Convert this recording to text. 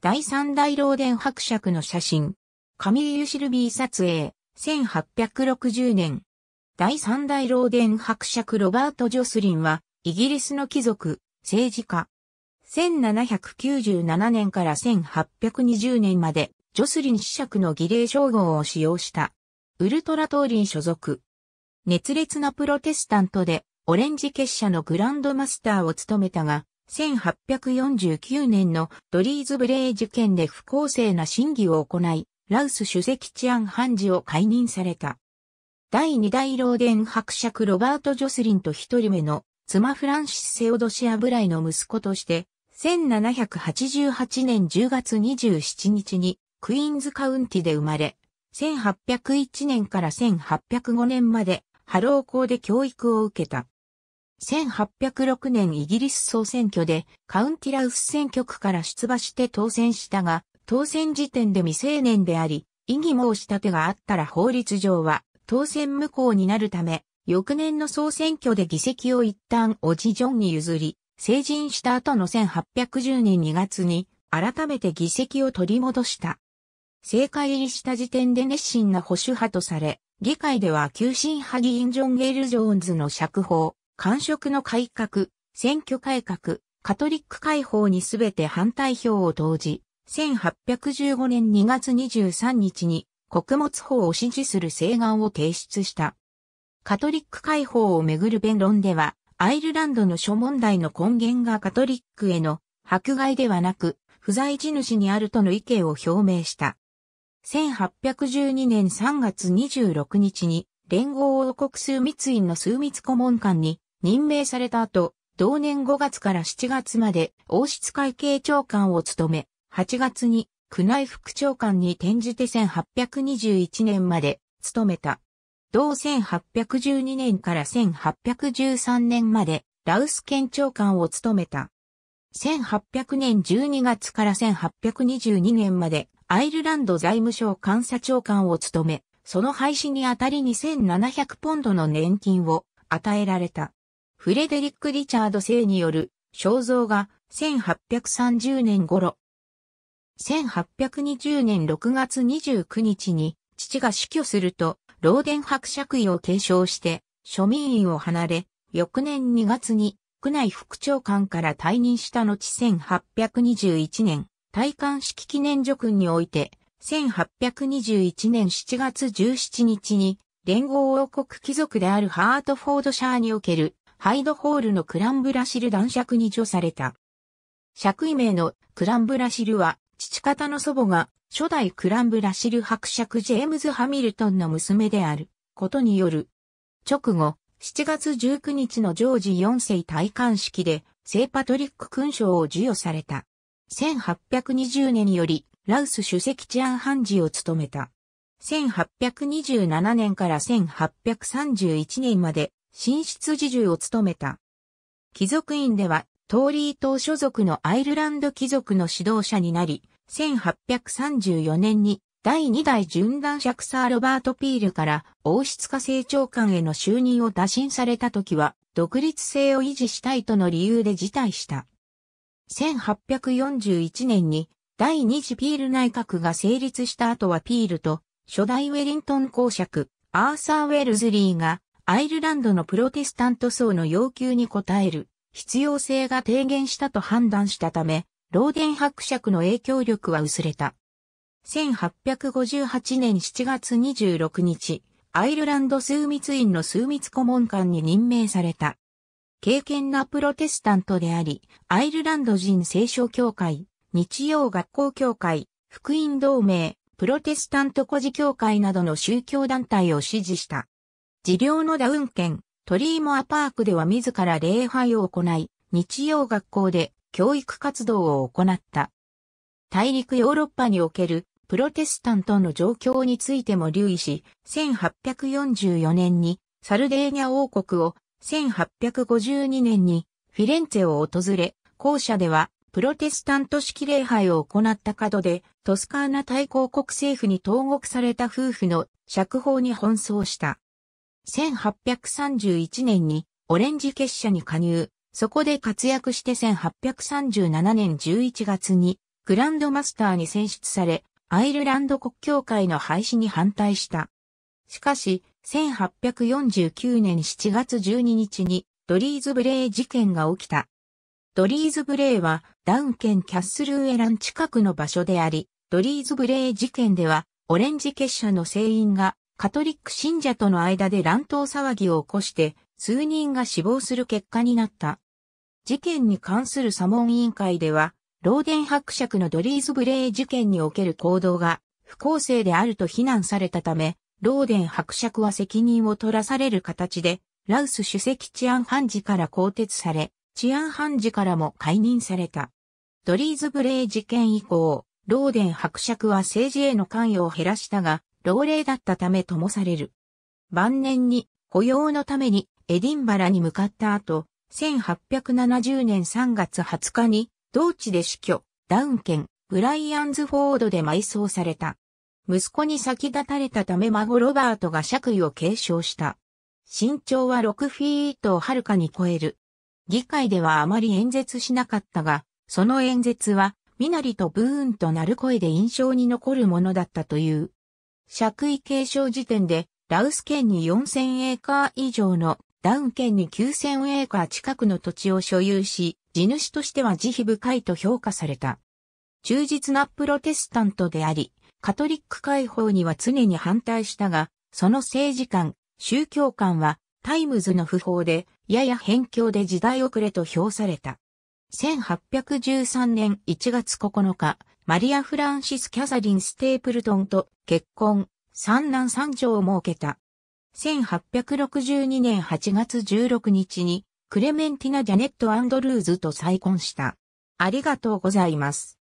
第三大老伝伯爵の写真。カミーユ・シルビー撮影、1860年。第三大老伝伯爵ロバート・ジョスリンは、イギリスの貴族、政治家。1797年から1820年まで、ジョスリン子爵の儀礼称号を使用した。ウルトラトーリ所属。熱烈なプロテスタントで、オレンジ結社のグランドマスターを務めたが、1849年のドリーズブレー事件で不公正な審議を行い、ラウス主席治安判事を解任された。第二代老伝伯爵ロバート・ジョスリンと一人目の妻フランシス・セオドシア・ブライの息子として、1788年10月27日にクイーンズカウンティで生まれ、1801年から1805年までハロー校で教育を受けた。1806年イギリス総選挙でカウンティラウス選挙区から出馬して当選したが、当選時点で未成年であり、異議申し立てがあったら法律上は当選無効になるため、翌年の総選挙で議席を一旦おじジョンに譲り、成人した後の1810年2月に改めて議席を取り戻した。政界入りした時点で熱心な保守派とされ、議会では急進派議員ジョン・ゲイル・ジョーンズの釈放、官職の改革、選挙改革、カトリック解放にすべて反対票を投じ、1815年2月23日に穀物法を支持する請願を提出した。カトリック解放をめぐる弁論では、アイルランドの諸問題の根源がカトリックへの迫害ではなく、不在地主にあるとの意見を表明した。1812年3月26日に、連合王国枢密院の数密顧問官に任命された後、同年5月から7月まで王室会計長官を務め、8月に宮内副長官に転じて1821年まで務めた。同1812年から1813年までラウス県長官を務めた。1800年12月から1822年までアイルランド財務省監査長官を務め、その廃止にあたり2700ポンドの年金を与えられた。フレデリック・リチャード生による肖像画1830年頃。1820年6月29日に父が死去すると、老ン伯爵位を継承して庶民院を離れ、翌年2月に区内副長官から退任した後1821年、退官式記念叙勲において、1821年7月17日に、連合王国貴族であるハートフォードシャーにおけるハイドホールのクランブラシル男爵に除された。爵位名のクランブラシルは、父方の祖母が初代クランブラシル伯爵ジェームズ・ハミルトンの娘であることによる。直後、7月19日のジョージ4世戴冠式で聖パトリック勲章を授与された。1820年により、ラウス主席治安判事を務めた。1827年から1831年まで進出侍従を務めた。貴族院では、トーリー島所属のアイルランド貴族の指導者になり、1834年に第2代順男爵サー・ロバート・ピールから王室化成長官への就任を打診された時は、独立性を維持したいとの理由で辞退した。1841年に第2次ピール内閣が成立した後はピールと初代ウェリントン公爵、アーサー・ウェルズリーがアイルランドのプロテスタント層の要求に応える必要性が低減したと判断したため、ローデン伯爵の影響力は薄れた。1858年7月26日、アイルランド枢密院の枢密顧問官に任命された。敬虔なプロテスタントであり、アイルランド人聖書協会、日曜学校協会、福音同盟、プロテスタント孤児協会などの宗教団体を支持した。持病のダウン県、トリーモアパークでは自ら礼拝を行い、日曜学校で教育活動を行った。大陸ヨーロッパにおけるプロテスタントの状況についても留意し、1844年にサルデーニャ王国を、1852年にフィレンツェを訪れ、校舎ではプロテスタント式礼拝を行った角で、トスカーナ大公国政府に投獄された夫婦の釈放に奔走した。1831年にオレンジ結社に加入、そこで活躍して1837年11月にグランドマスターに選出され、アイルランド国教会の廃止に反対した。しかし、1849年7月12日にドリーズブレイ事件が起きた。ドリーズブレイはダウン県キャッスルウエラン近くの場所であり、ドリーズブレイ事件ではオレンジ結社の船員がカトリック信者との間で乱闘騒ぎを起こして数人が死亡する結果になった。事件に関する査問委員会では、ローデン伯爵のドリーズ・ブレイ事件における行動が不公正であると非難されたため、ローデン伯爵は責任を取らされる形で、ラウス主席治安判事から更迭され、治安判事からも解任された。ドリーズ・ブレイ事件以降、ローデン伯爵は政治への関与を減らしたが、老齢だったため灯される。晩年に雇用のためにエディンバラに向かった後、1870年3月20日に同地で死去、ダウン県ブライアンズフォードで埋葬された。息子に先立たれたため孫ロバートが爵位を継承した。身長は6フィートをはるかに超える。議会ではあまり演説しなかったが、その演説は、身なりとブーンとなる声で印象に残るものだったという。爵位継承時点で、ラウス県に4000エーカー以上の、ダウン県に9000エーカー近くの土地を所有し、地主としては慈悲深いと評価された。忠実なプロテスタントであり、カトリック解放には常に反対したが、その政治観、宗教観は、タイムズの不法で、やや偏境で時代遅れと評された。1813年1月9日、マリア・フランシス・キャサリン・ステープルトンと結婚、三男三女を設けた。1862年8月16日に、クレメンティナ・ジャネット・アンドルーズと再婚した。ありがとうございます。